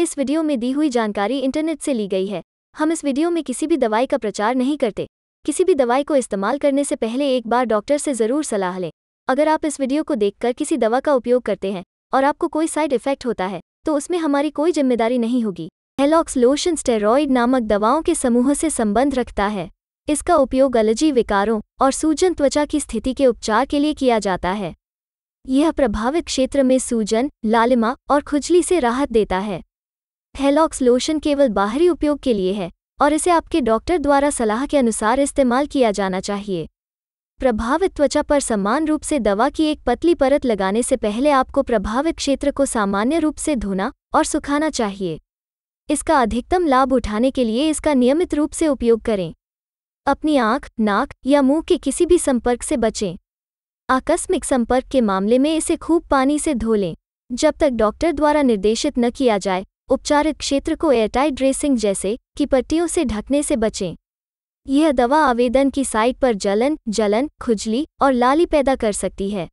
इस वीडियो में दी हुई जानकारी इंटरनेट से ली गई है हम इस वीडियो में किसी भी दवाई का प्रचार नहीं करते किसी भी दवाई को इस्तेमाल करने से पहले एक बार डॉक्टर से ज़रूर सलाह लें अगर आप इस वीडियो को देखकर किसी दवा का उपयोग करते हैं और आपको कोई साइड इफेक्ट होता है तो उसमें हमारी कोई जिम्मेदारी नहीं होगी हेलॉक्स लोशन स्टेरॉइड नामक दवाओं के समूह से संबंध रखता है इसका उपयोग अलर्जी विकारों और सूजन त्वचा की स्थिति के उपचार के लिए किया जाता है यह प्रभावित क्षेत्र में सूजन लालिमा और खुजली से राहत देता है फेलॉक्स लोशन केवल बाहरी उपयोग के लिए है और इसे आपके डॉक्टर द्वारा सलाह के अनुसार इस्तेमाल किया जाना चाहिए प्रभावित त्वचा पर समान रूप से दवा की एक पतली परत लगाने से पहले आपको प्रभावित क्षेत्र को सामान्य रूप से धोना और सुखाना चाहिए इसका अधिकतम लाभ उठाने के लिए इसका नियमित रूप से उपयोग करें अपनी आंख नाक या मुंह के किसी भी संपर्क से बचें आकस्मिक संपर्क के मामले में इसे खूब पानी से धो लें जब तक डॉक्टर द्वारा निर्देशित न किया जाए उपचारित क्षेत्र को एयरटाइट ड्रेसिंग जैसे कि पट्टियों से ढकने से बचें यह दवा आवेदन की साइट पर जलन जलन खुजली और लाली पैदा कर सकती है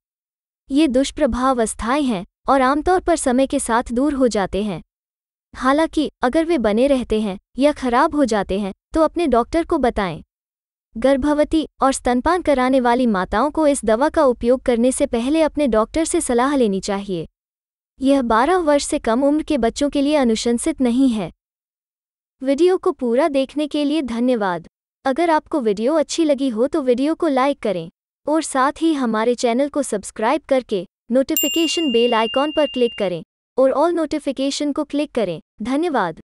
ये दुष्प्रभाव अस्थाएं हैं और आमतौर पर समय के साथ दूर हो जाते हैं हालांकि अगर वे बने रहते हैं या खराब हो जाते हैं तो अपने डॉक्टर को बताएं गर्भवती और स्तनपान कराने वाली माताओं को इस दवा का उपयोग करने से पहले अपने डॉक्टर से सलाह लेनी चाहिए यह 12 वर्ष से कम उम्र के बच्चों के लिए अनुशंसित नहीं है वीडियो को पूरा देखने के लिए धन्यवाद अगर आपको वीडियो अच्छी लगी हो तो वीडियो को लाइक करें और साथ ही हमारे चैनल को सब्सक्राइब करके नोटिफिकेशन बेल आइकॉन पर क्लिक करें और ऑल नोटिफिकेशन को क्लिक करें धन्यवाद